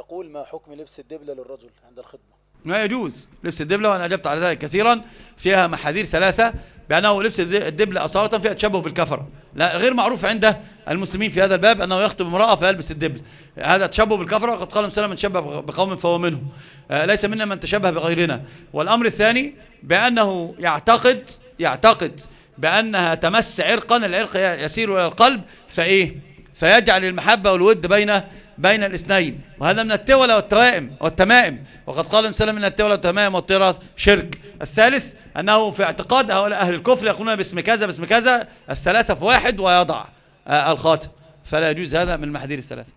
يقول ما حكم لبس الدبلة للرجل عند الخطبة ما يجوز لبس الدبلة وأنا أجبت على ذلك كثيرا فيها محاذير ثلاثة بأنه لبس الدبلة أصالة فيها تشبه بالكفرة لا غير معروف عند المسلمين في هذا الباب أنه يخطب امرأة فيلبس الدبل هذا تشبه بالكفرة وقد قال مثلا من تشبه بقوم فهو منهم آه، ليس منا من تشبه بغيرنا والأمر الثاني بأنه يعتقد يعتقد بأنها تمس عرقا العرق يسير إلى القلب فإيه فيجعل المحبة والود بين بين الاثنين وهذا من التولى والترائم والتمائم وقد قال وسلم من التولى والتمائم والطيره شرك الثالث أنه في اعتقاد هؤلاء أهل الكفر يقولون باسم كذا باسم كذا الثلاثة في واحد ويضع آه، الخاتم فلا يجوز هذا من المحاذير الثلاثة